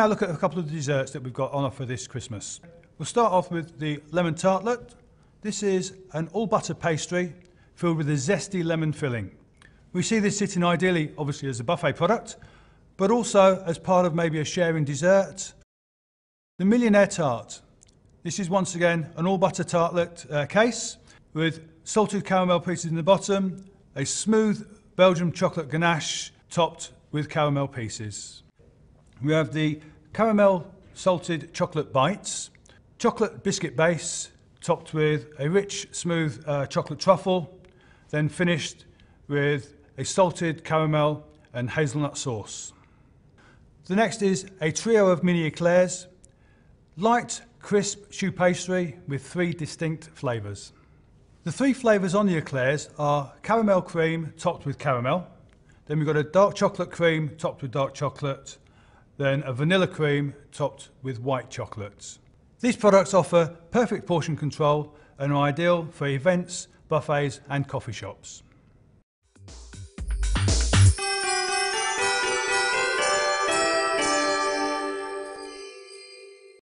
now look at a couple of desserts that we've got on offer this Christmas. We'll start off with the lemon tartlet. This is an all-butter pastry filled with a zesty lemon filling. We see this sitting ideally, obviously, as a buffet product, but also as part of maybe a sharing dessert. The millionaire tart. This is once again an all-butter tartlet uh, case with salted caramel pieces in the bottom, a smooth Belgian chocolate ganache topped with caramel pieces. We have the caramel salted chocolate bites, chocolate biscuit base topped with a rich smooth uh, chocolate truffle, then finished with a salted caramel and hazelnut sauce. The next is a trio of mini eclairs, light crisp choux pastry with three distinct flavours. The three flavours on the eclairs are caramel cream topped with caramel, then we've got a dark chocolate cream topped with dark chocolate, then a vanilla cream topped with white chocolates. These products offer perfect portion control and are ideal for events, buffets and coffee shops.